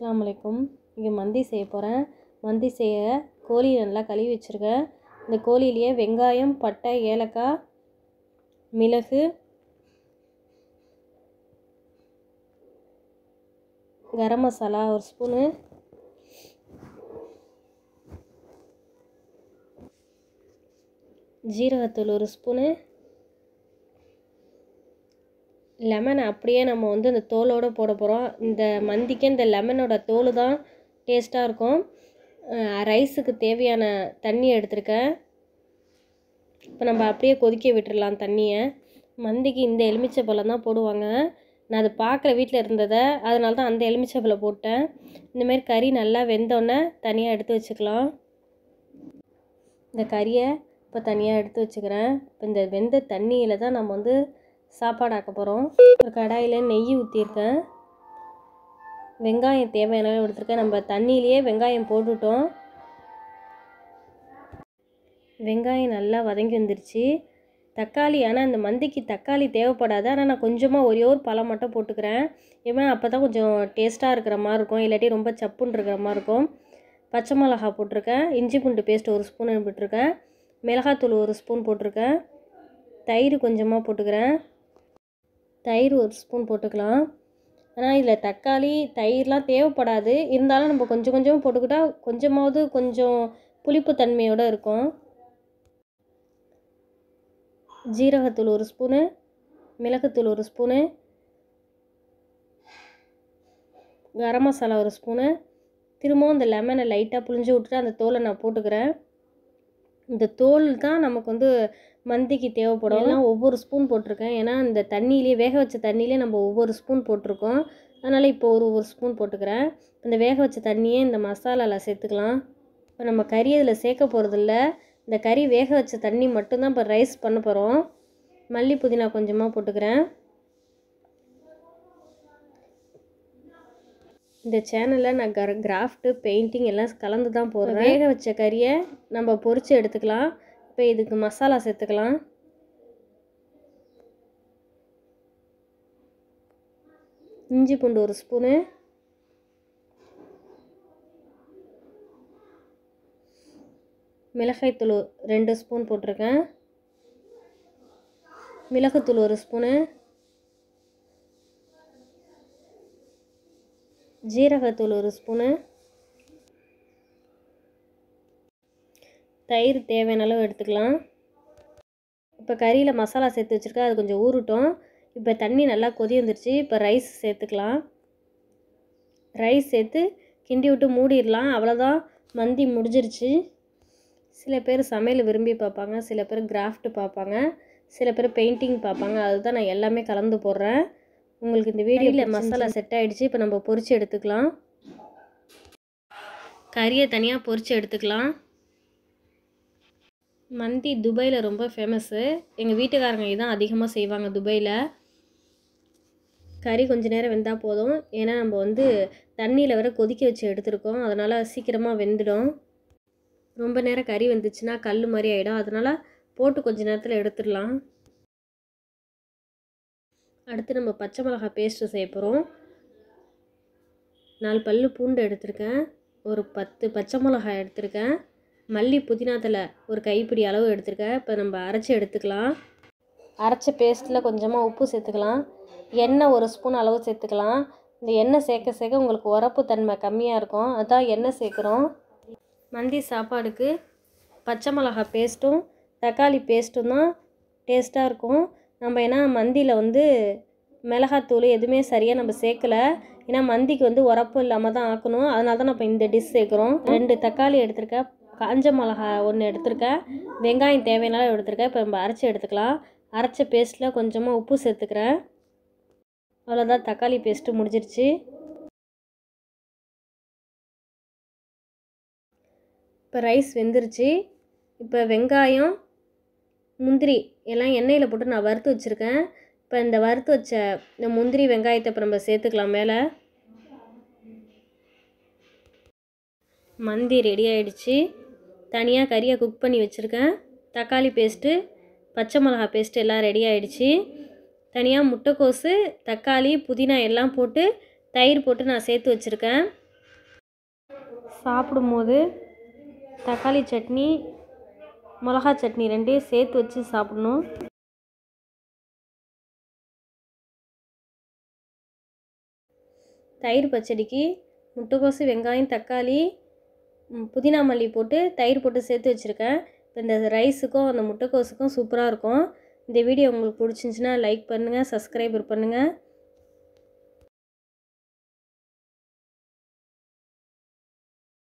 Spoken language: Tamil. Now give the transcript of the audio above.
அஸ்லாம் வலைக்கும் இங்கே மந்தி செய்ய போகிறேன் மந்தி செய்ய கோழி நல்லா கழுவி வச்சுருக்கேன் இந்த கோழிலேயே வெங்காயம் பட்டை ஏலக்காய் மிளகு கரம் மசாலா ஒரு ஸ்பூனு ஜீரகத்தூள் ஒரு ஸ்பூனு லெமனை அப்படியே நம்ம வந்து அந்த தோலோடு போட போகிறோம் இந்த மந்திக்கு இந்த லெமனோட தோல் தான் டேஸ்ட்டாக இருக்கும் ரைஸுக்கு தேவையான தண்ணி எடுத்துருக்கேன் இப்போ நம்ம அப்படியே கொதிக்க விட்டுடலாம் தண்ணியை மந்திக்கு இந்த பழம் தான் போடுவாங்க நான் அது பார்க்குற வீட்டில் இருந்ததை அதனால தான் அந்த பழம் போட்டேன் இந்தமாரி கறி நல்லா வெந்தோடனே தனியாக எடுத்து வச்சுக்கலாம் இந்த கறியை இப்போ தனியாக எடுத்து வச்சுக்கிறேன் இப்போ இந்த வெந்த தண்ணியில் தான் நம்ம வந்து சாப்பாடு ஆக்க போகிறோம் ஒரு கடாயில் நெய் ஊற்றியிருக்கேன் வெங்காயம் தேவையான எடுத்துருக்கேன் நம்ம தண்ணியிலேயே வெங்காயம் போட்டுட்டோம் வெங்காயம் நல்லா வதங்கி வந்துருச்சு தக்காளி ஆனால் இந்த மந்திக்கு தக்காளி தேவைப்படாது ஆனால் நான் கொஞ்சமாக ஒரே ஒரு பழம் மட்டும் போட்டுக்கிறேன் ஏன்னா அப்போ தான் கொஞ்சம் டேஸ்ட்டாக இருக்கிற மாதிரி இருக்கும் இல்லாட்டி ரொம்ப சப்புன்னு இருக்கிற மாதிரி இருக்கும் பச்சை மிளகா போட்டிருக்கேன் இஞ்சி பூண்டு பேஸ்ட் ஒரு ஸ்பூன் போட்டிருக்கேன் மிளகாத்தூள் ஒரு ஸ்பூன் போட்டிருக்கேன் தயிர் கொஞ்சமாக போட்டுக்கிறேன் தயிர் ஒரு ஸ்பூன் போட்டுக்கலாம் ஆனால் இதில் தக்காளி தயிர்லாம் தேவைப்படாது இருந்தாலும் நம்ம கொஞ்சம் கொஞ்சமாக போட்டுக்கிட்டால் கொஞ்சமாவது கொஞ்சம் புளிப்பு தன்மையோடு இருக்கும் ஜீரகத்தூள் ஒரு ஸ்பூனு மிளகுத்தூள் ஒரு ஸ்பூனு கரம் மசாலா ஒரு ஸ்பூனு திரும்பவும் இந்த லெமனை லைட்டாக புளிஞ்சு விட்டுட்டு அந்த தோலை நான் போட்டுக்கிறேன் இந்த தோல் தான் நமக்கு வந்து மந்திக்கு தேவைப்படும் ஏன்னா ஒவ்வொரு ஸ்பூன் போட்டிருக்கேன் ஏன்னா இந்த தண்ணியிலே வேக வச்ச தண்ணியிலே நம்ம ஒவ்வொரு ஸ்பூன் போட்டிருக்கோம் அதனால் இப்போ ஒரு ஒரு ஸ்பூன் போட்டுக்கிறேன் இந்த வேக வச்ச தண்ணியே இந்த மசாலாவில் சேர்த்துக்கலாம் இப்போ நம்ம கறி இதில் சேர்க்க போகிறதில்ல இந்த கறி வேக வச்ச தண்ணி மட்டும்தான் இப்போ ரைஸ் பண்ண போகிறோம் மல்லி புதினா கொஞ்சமாக போட்டுக்கிறேன் இந்த சேனலில் நான் கர கிராஃப்ட்டு பெயிண்டிங் எல்லாம் கலந்து தான் போடுறேன் வேக வச்ச கறியை நம்ம பொறிச்சு எடுத்துக்கலாம் இப்போ இதுக்கு மசாலா சேர்த்துக்கலாம் இஞ்சி பூண்டு ஒரு ஸ்பூனு மிளகாய்த்தூள் ரெண்டு ஸ்பூன் போட்டிருக்கேன் மிளகுத்தூள் ஒரு ஸ்பூனு ஜீரகத்தூள் ஒரு ஸ்பூனு தயிர் தேவையான அளவு எடுத்துக்கலாம் இப்போ கறியில் மசாலா சேர்த்து வச்சுருக்கா அது கொஞ்சம் ஊறட்டும் இப்போ தண்ணி நல்லா கொதி வந்துருச்சு இப்போ ரைஸ் சேர்த்துக்கலாம் ரைஸ் சேர்த்து கிண்டி விட்டு மூடிடலாம் அவ்வளோதான் மந்தி முடிஞ்சிருச்சு சில பேர் சமையல் விரும்பி பார்ப்பாங்க சில பேர் கிராஃப்ட் பார்ப்பாங்க சில பேர் பெயிண்டிங் பார்ப்பாங்க அதுதான் நான் எல்லாமே கலந்து போடுறேன் உங்களுக்கு இந்த வீடியோவில் மசாலா செட் ஆகிடுச்சு இப்போ நம்ம பொரித்து எடுத்துக்கலாம் கறியை தனியாக பொறிச்சு எடுத்துக்கலாம் மந்தி துபாயில் ரொம்ப ஃபேமஸ்ஸு எங்கள் வீட்டுக்காரங்க இதான் அதிகமாக செய்வாங்க துபாயில் கறி கொஞ்ச நேரம் வெந்தால் போதும் ஏன்னா நம்ம வந்து தண்ணியில் வர கொதிக்க வச்சு எடுத்துருக்கோம் அதனால் சீக்கிரமாக வெந்துடும் ரொம்ப நேரம் கறி வந்துச்சுன்னா கல் மாதிரி ஆகிடும் அதனால் போட்டு கொஞ்ச நேரத்தில் எடுத்துடலாம் அடுத்து நம்ம பச்சை மிளகாய் பேஸ்ட்டு செய்ய போகிறோம் நாலு பல் பூண்டு எடுத்திருக்கேன் ஒரு பத்து பச்சை மிளகாய் எடுத்திருக்கேன் மல்லி புதினா தலை ஒரு கைப்பிடி அளவு எடுத்திருக்கேன் இப்போ நம்ம அரைச்சி எடுத்துக்கலாம் அரைச்ச பேஸ்ட்டில் கொஞ்சமாக உப்பு சேர்த்துக்கலாம் எண்ணெய் ஒரு ஸ்பூன் அளவு சேர்த்துக்கலாம் இந்த எண்ணெய் சேர்க்க சேர்க்க உங்களுக்கு உரப்பு தன்மை கம்மியாக இருக்கும் அதான் எண்ணெய் சேர்க்குறோம் மந்தி சாப்பாடுக்கு பச்சை மிளகா பேஸ்ட்டும் தக்காளி பேஸ்ட்டும் தான் டேஸ்ட்டாக இருக்கும் நம்ம ஏன்னா மந்தியில் வந்து மிளகாத்தூள் எதுவுமே சரியாக நம்ம சேர்க்கலை ஏன்னா மந்திக்கு வந்து உரப்பு இல்லாமல் தான் ஆக்கணும் அதனால தான் நம்ம இந்த டிஷ் சேர்க்குறோம் ரெண்டு தக்காளி எடுத்திருக்கேன் காஞ்ச மிளகா ஒன்று எடுத்திருக்கேன் வெங்காயம் தேவையான எடுத்திருக்கேன் இப்போ நம்ம அரைச்சி எடுத்துக்கலாம் அரைச்ச பேஸ்ட்டில் கொஞ்சமாக உப்பு சேர்த்துக்கிறேன் அவ்வளோதான் தக்காளி பேஸ்ட்டு முடிஞ்சிருச்சு இப்போ ரைஸ் வெந்துருச்சு இப்போ வெங்காயம் முந்திரி எல்லாம் எண்ணெயில் போட்டு நான் வறுத்து வச்சுருக்கேன் இப்போ இந்த வறுத்து வச்ச இந்த முந்திரி வெங்காயத்தை இப்போ நம்ம சேர்த்துக்கலாம் மேலே மந்தி ரெடி ஆகிடுச்சு தனியாக கறியை குக் பண்ணி வச்சுருக்கேன் தக்காளி பேஸ்ட்டு பச்சை மிளகா பேஸ்ட்டு எல்லாம் ரெடி ஆகிடுச்சு தனியாக முட்டைக்கோசு தக்காளி புதினா எல்லாம் போட்டு தயிர் போட்டு நான் சேர்த்து வச்சுருக்கேன் சாப்பிடும்போது தக்காளி சட்னி மிளகா சட்னி ரெண்டையும் சேர்த்து வச்சு சாப்பிடணும் தயிர் பச்சடிக்கு முட்டைக்கோசு வெங்காயம் தக்காளி புதினா மல்லி போட்டு தயிர் போட்டு சேர்த்து வச்சுருக்கேன் இப்போ இந்த ரைஸுக்கும் அந்த முட்டைக்கோஸுக்கும் சூப்பராக இருக்கும் இந்த வீடியோ உங்களுக்கு பிடிச்சிருந்துச்சின்னா லைக் பண்ணுங்கள் சப்ஸ்கிரைபர் பண்ணுங்கள்